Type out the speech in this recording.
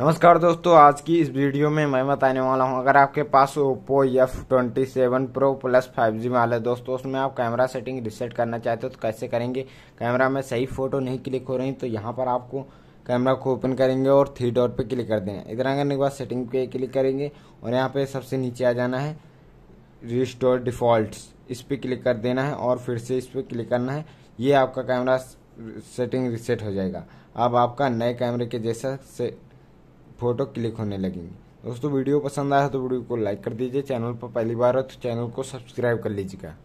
नमस्कार दोस्तों आज की इस वीडियो में मैं बताने वाला हूं अगर आपके पास Oppo F twenty seven pro plus five G वाला है दोस्तों उसमें आप कैमरा सेटिंग रिसेट करना चाहते हो तो कैसे करेंगे कैमरा में सही फ़ोटो नहीं क्लिक हो रही तो यहाँ पर आपको कैमरा को ओपन करेंगे और थ्री डॉट पे क्लिक कर देना इधर करने के बाद सेटिंग पे क्लिक करेंगे और यहाँ पर सबसे नीचे आ जाना है रिस्टोर डिफॉल्ट इस पर क्लिक कर देना है और फिर से इस पर क्लिक करना है ये आपका कैमरा सेटिंग रिसेट हो जाएगा अब आपका नए कैमरे के जैसा से फ़ोटो क्लिक होने लगेंगी दोस्तों वीडियो पसंद आया तो वीडियो को लाइक कर दीजिए चैनल पर पहली बार हो तो चैनल को सब्सक्राइब कर लीजिएगा